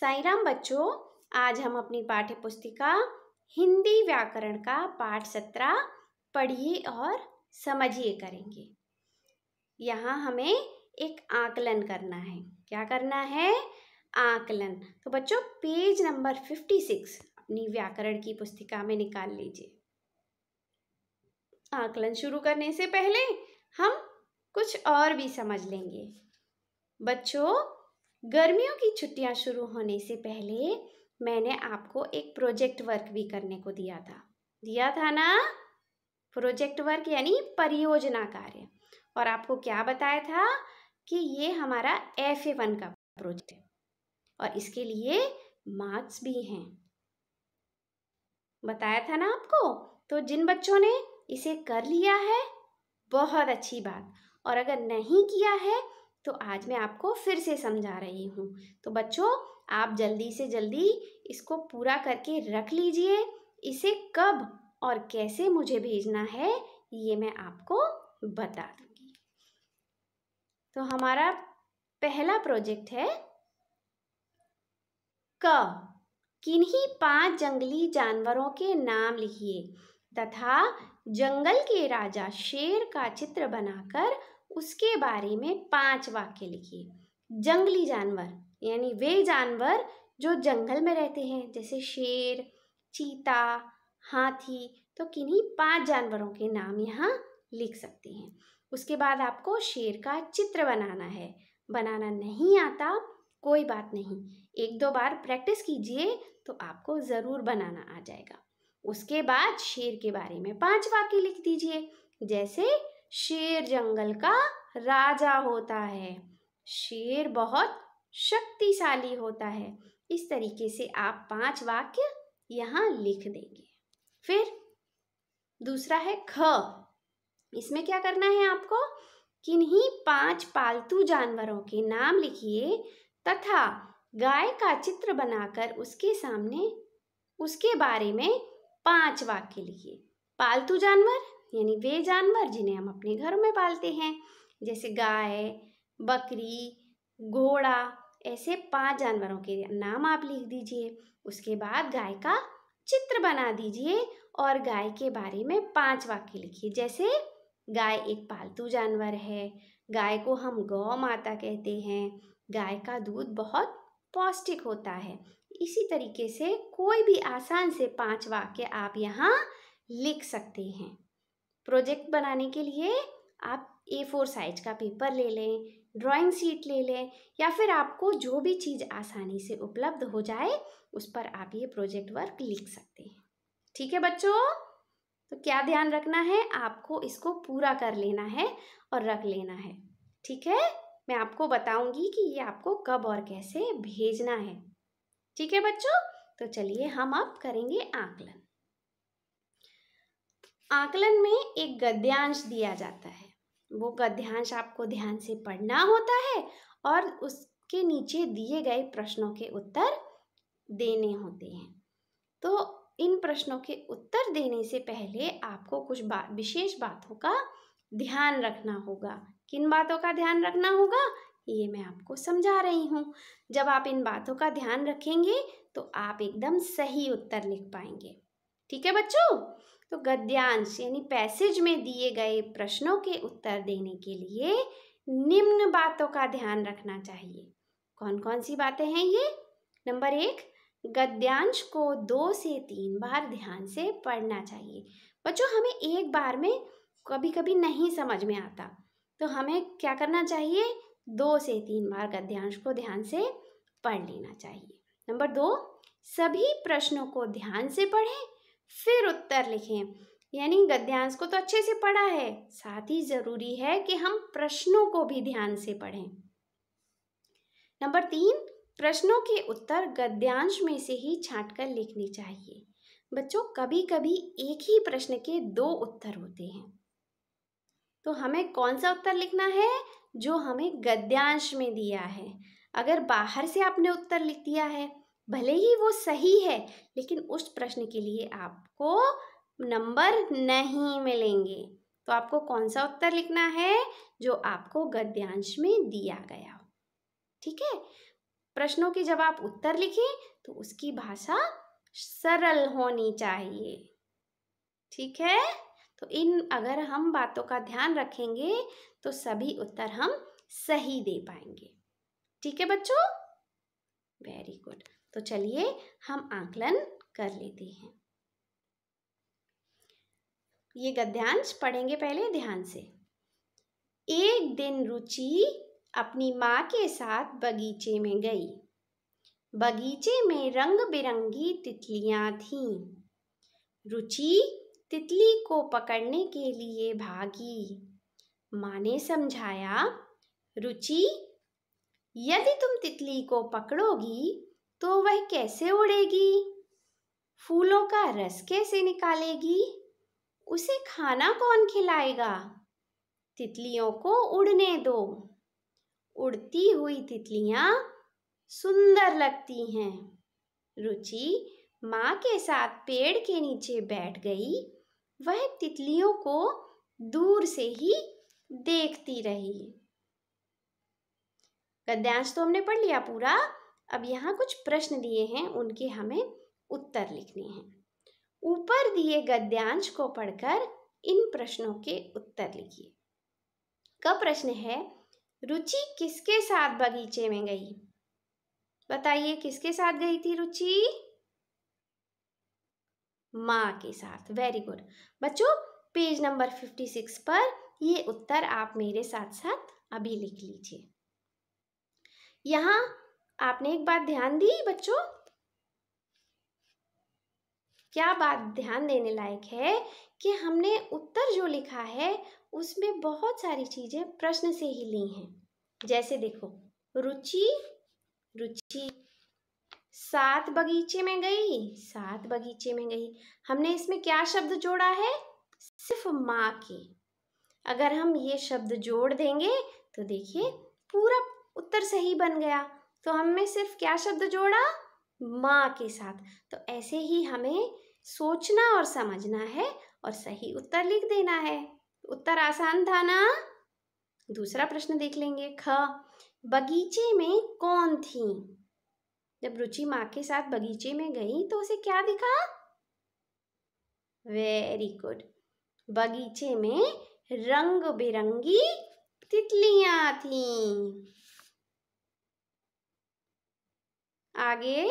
साईराम बच्चों आज हम अपनी पाठ्य पुस्तिका हिंदी व्याकरण का पाठ सत्रह पढ़िए और समझिए करेंगे यहाँ हमें एक आकलन करना है क्या करना है आकलन तो बच्चों पेज नंबर फिफ्टी सिक्स अपनी व्याकरण की पुस्तिका में निकाल लीजिए आकलन शुरू करने से पहले हम कुछ और भी समझ लेंगे बच्चों गर्मियों की छुट्टियां शुरू होने से पहले मैंने आपको एक प्रोजेक्ट वर्क भी करने को दिया था दिया था ना प्रोजेक्ट वर्क यानी परियोजना कार्य और आपको क्या बताया था कि ये हमारा एफ ए वन का प्रोजेक्ट है और इसके लिए मार्क्स भी हैं बताया था ना आपको तो जिन बच्चों ने इसे कर लिया है बहुत अच्छी बात और अगर नहीं किया है तो आज मैं आपको फिर से समझा रही हूँ तो बच्चों आप जल्दी से जल्दी इसको पूरा करके रख लीजिए इसे कब और कैसे मुझे भेजना है ये मैं आपको बता दूंगी तो हमारा पहला प्रोजेक्ट है क किन्हीं पांच जंगली जानवरों के नाम लिखिए तथा जंगल के राजा शेर का चित्र बनाकर उसके बारे में पांच वाक्य लिखिए जंगली जानवर यानी वे जानवर जो जंगल में रहते हैं जैसे शेर चीता हाथी तो किन्हीं पांच जानवरों के नाम यहाँ लिख सकते हैं उसके बाद आपको शेर का चित्र बनाना है बनाना नहीं आता कोई बात नहीं एक दो बार प्रैक्टिस कीजिए तो आपको ज़रूर बनाना आ जाएगा उसके बाद शेर के बारे में पांच वाक्य लिख दीजिए जैसे शेर जंगल का राजा होता है शेर बहुत शक्तिशाली होता है इस तरीके से आप पांच वाक्य यहाँ लिख देंगे फिर दूसरा है ख इसमें क्या करना है आपको किन्हीं पांच पालतू जानवरों के नाम लिखिए तथा गाय का चित्र बनाकर उसके सामने उसके बारे में पांच वाक्य लिखिए पालतू जानवर यानी वे जानवर जिन्हें हम अपने घर में पालते हैं जैसे गाय बकरी घोड़ा ऐसे पांच जानवरों के नाम आप लिख दीजिए उसके बाद गाय का चित्र बना दीजिए और गाय के बारे में पांच वाक्य लिखिए जैसे गाय एक पालतू जानवर है गाय को हम गौ माता कहते हैं गाय का दूध बहुत पौष्टिक होता है इसी तरीके से कोई भी आसान से पांच वाक्य आप यहाँ लिख सकते हैं प्रोजेक्ट बनाने के लिए आप ए फोर साइज का पेपर ले लें ड्राइंग शीट ले लें या फिर आपको जो भी चीज़ आसानी से उपलब्ध हो जाए उस पर आप ये प्रोजेक्ट वर्क लिख सकते हैं ठीक है बच्चों तो क्या ध्यान रखना है आपको इसको पूरा कर लेना है और रख लेना है ठीक है मैं आपको बताऊंगी कि ये आपको कब और कैसे भेजना है ठीक है बच्चों तो चलिए हम अब करेंगे आकलन आकलन में एक गद्यांश दिया जाता है वो गद्यांश आपको ध्यान से पढ़ना होता है और उसके नीचे दिए गए प्रश्नों के उत्तर देने होते हैं तो इन प्रश्नों के उत्तर देने से पहले आपको कुछ बा, विशेष बातों का ध्यान रखना होगा किन बातों का ध्यान रखना होगा ये मैं आपको समझा रही हूँ जब आप इन बातों का ध्यान रखेंगे तो आप एकदम सही उत्तर लिख पाएंगे ठीक है बच्चों तो गद्यांश यानी पैसेज में दिए गए प्रश्नों के उत्तर देने के लिए निम्न बातों का ध्यान रखना चाहिए कौन कौन सी बातें हैं ये नंबर एक गद्यांश को दो से तीन बार ध्यान से पढ़ना चाहिए बच्चों हमें एक बार में कभी कभी नहीं समझ में आता तो हमें क्या करना चाहिए दो से तीन बार गद्यांश को ध्यान से पढ़ लेना चाहिए नंबर दो सभी प्रश्नों को ध्यान से पढ़ें फिर उत्तर लिखें यानी गद्यांश को तो अच्छे से पढ़ा है साथ ही जरूरी है कि हम प्रश्नों को भी ध्यान से पढ़ें नंबर तीन प्रश्नों के उत्तर गद्यांश में से ही छाट कर लिखने चाहिए बच्चों कभी कभी एक ही प्रश्न के दो उत्तर होते हैं तो हमें कौन सा उत्तर लिखना है जो हमें गद्यांश में दिया है अगर बाहर से आपने उत्तर लिख दिया है भले ही वो सही है लेकिन उस प्रश्न के लिए आपको नंबर नहीं मिलेंगे तो आपको कौन सा उत्तर लिखना है जो आपको गद्यांश में दिया गया ठीक है प्रश्नों के जब आप उत्तर लिखें तो उसकी भाषा सरल होनी चाहिए ठीक है तो इन अगर हम बातों का ध्यान रखेंगे तो सभी उत्तर हम सही दे पाएंगे ठीक है बच्चों वेरी गुड तो चलिए हम आकलन कर लेते हैं ये गद्यांश पढ़ेंगे पहले ध्यान से एक दिन रुचि अपनी माँ के साथ बगीचे में गई बगीचे में रंग बिरंगी तितलियाँ थीं रुचि तितली को पकड़ने के लिए भागी माँ ने समझाया रुचि यदि तुम तितली को पकड़ोगी तो वह कैसे उड़ेगी फूलों का रस कैसे निकालेगी उसे खाना कौन खिलाएगा तितलियों को उड़ने दो उड़ती हुई तितलियाँ सुंदर लगती हैं रुचि माँ के साथ पेड़ के नीचे बैठ गई वह तितलियों को दूर से ही देखती रही गद्यांश तो हमने पढ़ लिया पूरा अब यहाँ कुछ प्रश्न दिए हैं उनके हमें उत्तर लिखने हैं ऊपर दिए गद्यांश को पढ़कर इन प्रश्नों के उत्तर लिखिए का प्रश्न है रुचि किसके साथ बगीचे में गई बताइए किसके साथ गई थी रुचि माँ के साथ वेरी गुड बच्चों पेज नंबर फिफ्टी सिक्स पर ये उत्तर आप मेरे साथ साथ अभी लिख लीजिए यहाँ आपने एक बात ध्यान दी बच्चों क्या बात ध्यान देने लायक है कि हमने उत्तर जो लिखा है उसमें बहुत सारी चीज़ें प्रश्न से ही ली हैं जैसे देखो रुचि रुचि सात बगीचे में गई सात बगीचे में गई हमने इसमें क्या शब्द जोड़ा है सिर्फ माँ के अगर हम ये शब्द जोड़ देंगे तो देखिए पूरा उत्तर सही बन गया तो हमने सिर्फ क्या शब्द जोड़ा माँ के साथ तो ऐसे ही हमें सोचना और समझना है और सही उत्तर लिख देना है उत्तर आसान था ना दूसरा प्रश्न देख लेंगे ख बगीचे में कौन थी जब रुचि माँ के साथ बगीचे में गई तो उसे क्या दिखा वेरी गुड बगीचे में रंग बिरंगी तितलियां थी आगे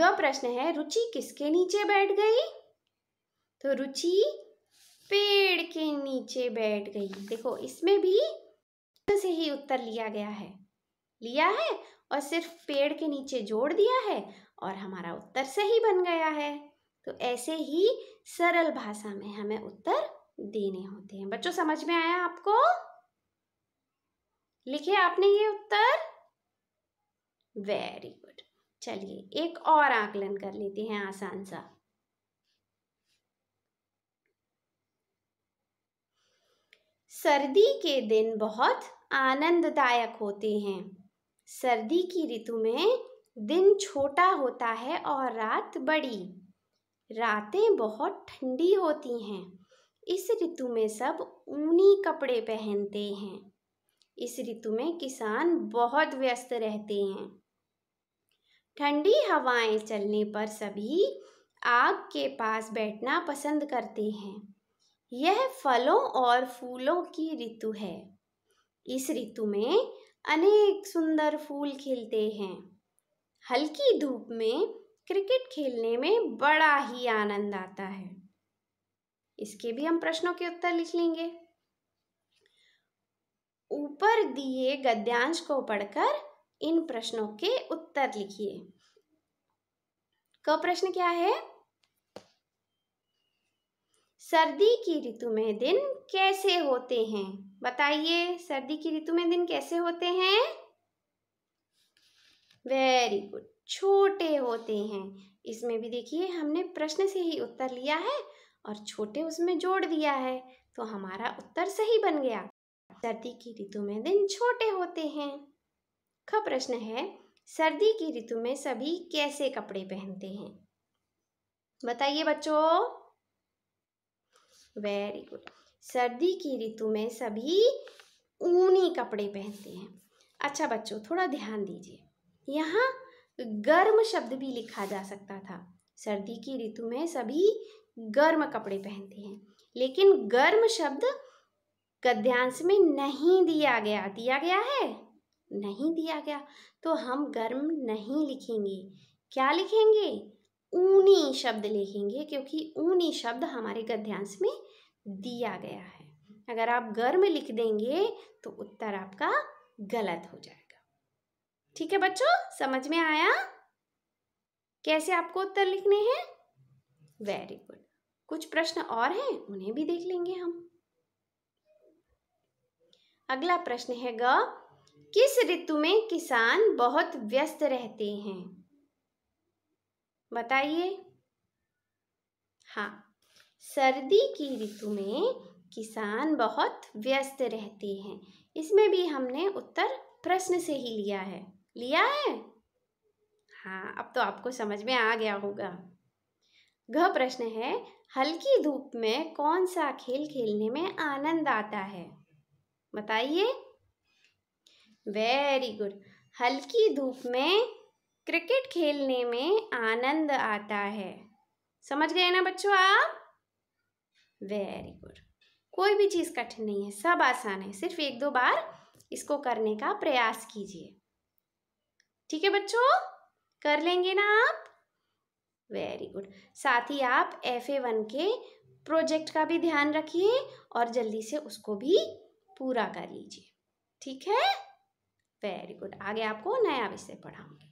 ग प्रश्न है रुचि किसके नीचे बैठ गई तो रुचि पेड़ के नीचे बैठ गई देखो इसमें भी से ही उत्तर लिया गया है लिया है और सिर्फ पेड़ के नीचे जोड़ दिया है और हमारा उत्तर सही बन गया है तो ऐसे ही सरल भाषा में हमें उत्तर देने होते हैं बच्चों समझ में आया आपको लिखे आपने ये उत्तर वेरी गुड चलिए एक और आकलन कर लेते हैं आसान सा सर्दी के दिन बहुत आनंददायक होते हैं सर्दी की ऋतु में दिन छोटा होता है और रात बड़ी रातें बहुत ठंडी होती हैं इस ऋतु में सब ऊनी कपड़े पहनते हैं इस ऋतु में किसान बहुत व्यस्त रहते हैं ठंडी हवाएं चलने पर सभी आग के पास बैठना पसंद करते हैं यह फलों और फूलों की ऋतु है इस ऋतु में अनेक सुंदर फूल खिलते हैं हल्की धूप में क्रिकेट खेलने में बड़ा ही आनंद आता है इसके भी हम प्रश्नों के उत्तर लिख लेंगे ऊपर दिए गद्यांश को पढ़कर इन प्रश्नों के उत्तर लिखिए क प्रश्न क्या है सर्दी की ऋतु में दिन कैसे होते हैं बताइए सर्दी की ऋतु में दिन कैसे होते हैं वेरी गुड छोटे होते हैं इसमें भी देखिए हमने प्रश्न से ही उत्तर लिया है और छोटे उसमें जोड़ दिया है तो हमारा उत्तर सही बन गया सर्दी की ऋतु में दिन छोटे होते हैं ख प्रश्न है सर्दी की ऋतु में सभी कैसे कपड़े पहनते हैं बताइए बच्चों वेरी गुड सर्दी की ऋतु में सभी ऊनी कपड़े पहनते हैं अच्छा बच्चों थोड़ा ध्यान दीजिए यहाँ गर्म शब्द भी लिखा जा सकता था सर्दी की ऋतु में सभी गर्म कपड़े पहनते हैं लेकिन गर्म शब्द गद्यांश में नहीं दिया गया दिया गया है नहीं दिया गया तो हम गर्म नहीं लिखेंगे क्या लिखेंगे ऊनी शब्द लिखेंगे क्योंकि ऊनी शब्द हमारे गद्यांश में दिया गया है अगर आप गर्म लिख देंगे तो उत्तर आपका गलत हो जाएगा ठीक है बच्चों समझ में आया कैसे आपको उत्तर लिखने हैं वेरी गुड कुछ प्रश्न और हैं उन्हें भी देख लेंगे हम अगला प्रश्न है ग किस ऋतु में किसान बहुत व्यस्त रहते हैं बताइए हाँ सर्दी की ऋतु में किसान बहुत व्यस्त रहते हैं इसमें भी हमने उत्तर प्रश्न से ही लिया है लिया है हाँ अब तो आपको समझ में आ गया होगा घ प्रश्न है हल्की धूप में कौन सा खेल खेलने में आनंद आता है बताइए वेरी गुड हल्की धूप में क्रिकेट खेलने में आनंद आता है समझ गए ना बच्चों आप वेरी गुड कोई भी चीज़ कठिन नहीं है सब आसान है सिर्फ एक दो बार इसको करने का प्रयास कीजिए ठीक है बच्चों कर लेंगे ना आप वेरी गुड साथ ही आप एफ ए वन के प्रोजेक्ट का भी ध्यान रखिए और जल्दी से उसको भी पूरा कर लीजिए ठीक है वेरी गुड आगे आपको नया विषय पढ़ाऊंगी